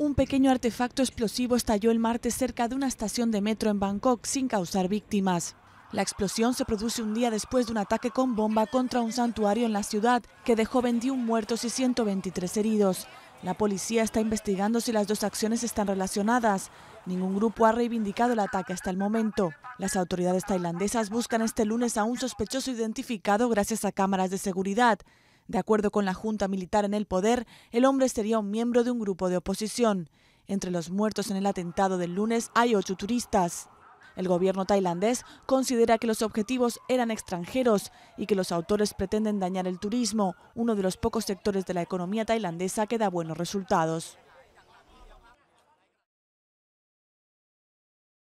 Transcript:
Un pequeño artefacto explosivo estalló el martes cerca de una estación de metro en Bangkok sin causar víctimas. La explosión se produce un día después de un ataque con bomba contra un santuario en la ciudad que dejó 21 muertos y 123 heridos. La policía está investigando si las dos acciones están relacionadas. Ningún grupo ha reivindicado el ataque hasta el momento. Las autoridades tailandesas buscan este lunes a un sospechoso identificado gracias a cámaras de seguridad. De acuerdo con la Junta Militar en el poder, el hombre sería un miembro de un grupo de oposición. Entre los muertos en el atentado del lunes hay ocho turistas. El gobierno tailandés considera que los objetivos eran extranjeros y que los autores pretenden dañar el turismo, uno de los pocos sectores de la economía tailandesa que da buenos resultados.